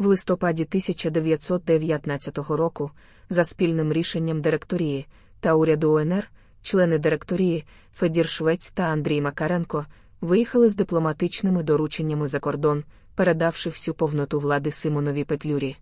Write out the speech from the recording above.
В листопаді 1919 року, за спільним рішенням директорії та уряду ОНР, члени директорії Федір Швець та Андрій Макаренко виїхали з дипломатичними дорученнями за кордон, передавши всю повноту влади Симонові Петлюрі.